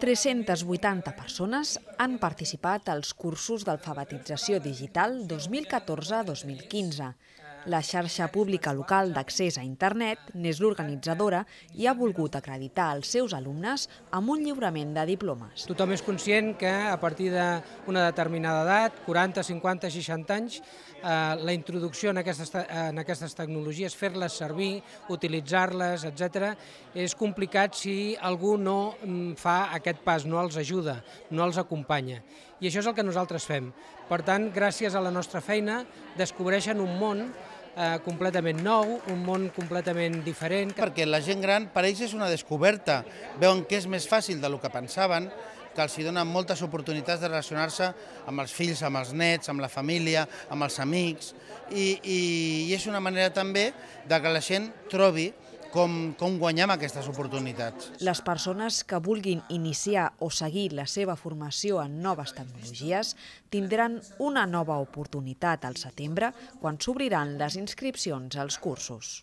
380 persones han participat als cursos d'alfabetització digital 2014-2015, la xarxa pública local d'accés a internet n'és l'organitzadora i ha volgut acreditar els seus alumnes amb un lliurament de diplomes. Tothom és conscient que a partir d'una determinada edat, 40, 50, 60 anys, eh, la introducció en aquestes, en aquestes tecnologies, fer-les servir, utilitzar-les, etc., és complicat si algú no mm, fa aquest pas, no els ajuda, no els acompanya. I això és el que nosaltres fem. Per tant, gràcies a la nostra feina, descobreixen un món eh, completament nou, un món completament diferent. Perquè la gent gran, per ells és una descoberta, veuen que és més fàcil del que pensaven, que els hi moltes oportunitats de relacionar-se amb els fills, amb els nets, amb la família, amb els amics, i, i, i és una manera també de que la gent trobi com, com guanyem aquestes oportunitats. Les persones que vulguin iniciar o seguir la seva formació en noves tecnologies tindran una nova oportunitat al setembre quan s'obriran les inscripcions als cursos.